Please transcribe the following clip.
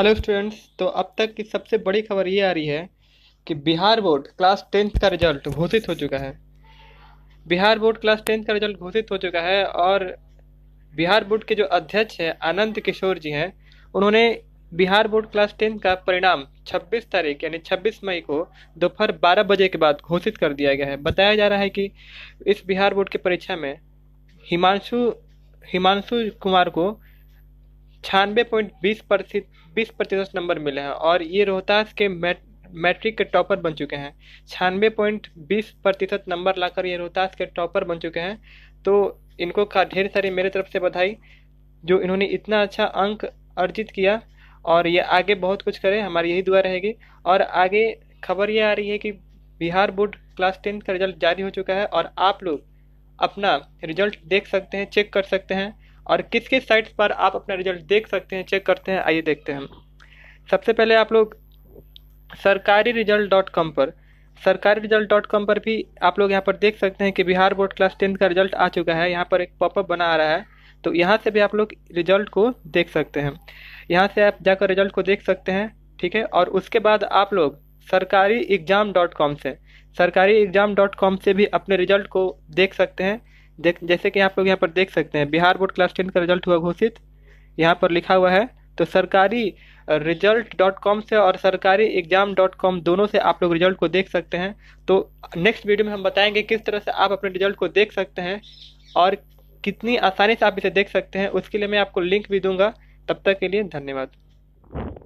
hello students तो अब तक की सबसे बड़ी खबर ये आ रही है कि बिहार बोर्ड क्लास टेंथ का रिजल्ट घोषित हो चुका है बिहार बोर्ड क्लास टेंथ का रिजल्ट घोषित हो चुका है और बिहार बोर्ड के जो अध्यक्ष हैं आनंद किशोर जी हैं उन्होंने बिहार बोर्ड क्लास टेंथ का परिणाम 26 तारीख यानी 26 मई को दोपहर 12 बजे के बाद घोषित कर दिया गया है बताया जा रहा है कि इस बिहार बोर्ड की परीक्षा में हिमांशु हिमांशु कुमार को छानवे पॉइंट बीस प्रतिशत बीस प्रतिशत नंबर मिले हैं और ये रोहतास के मैट मैट्रिक के टॉपर बन चुके हैं छानवे पॉइंट बीस प्रतिशत नंबर लाकर ये रोहतास के टॉपर बन चुके हैं तो इनको का ढेर सारी मेरे तरफ से बधाई जो इन्होंने इतना अच्छा अंक अर्जित किया और ये आगे बहुत कुछ करें हमारी यही दुआ रहेगी और आगे खबर ये आ रही है कि बिहार बोर्ड क्लास टेंथ का रिजल्ट जारी हो चुका है और आप लोग अपना रिजल्ट देख सकते हैं चेक कर सकते हैं और किस किस साइट्स पर आप अपना रिजल्ट देख सकते हैं चेक करते हैं आइए देखते हैं सबसे पहले आप लोग सरकारी रिजल्ट डॉट कॉम पर सरकारी रिजल्ट डॉट कॉम पर भी आप लोग यहाँ पर देख सकते हैं कि बिहार बोर्ड क्लास टेंथ का रिजल्ट आ चुका है यहाँ पर एक पॉपअप बना आ रहा है तो यहाँ से भी आप लोग रिजल्ट को देख सकते हैं यहाँ से आप जाकर रिजल्ट को देख सकते हैं ठीक है और उसके बाद आप लोग सरकारी एग्ज़ाम डॉट कॉम से सरकारी एग्ज़ाम डॉट कॉम से भी अपने रिजल्ट को देख सकते हैं देख जैसे कि आप लोग यहाँ पर देख सकते हैं बिहार बोर्ड क्लास टेन का रिजल्ट हुआ घोषित यहाँ पर लिखा हुआ है तो सरकारी रिजल्ट डॉट कॉम से और सरकारी एग्जाम डॉट कॉम दोनों से आप लोग रिजल्ट को देख सकते हैं तो नेक्स्ट वीडियो में हम बताएंगे किस तरह से आप अपने रिजल्ट को देख सकते हैं और कितनी आसानी से आप इसे देख सकते हैं उसके लिए मैं आपको लिंक भी दूंगा तब तक के लिए धन्यवाद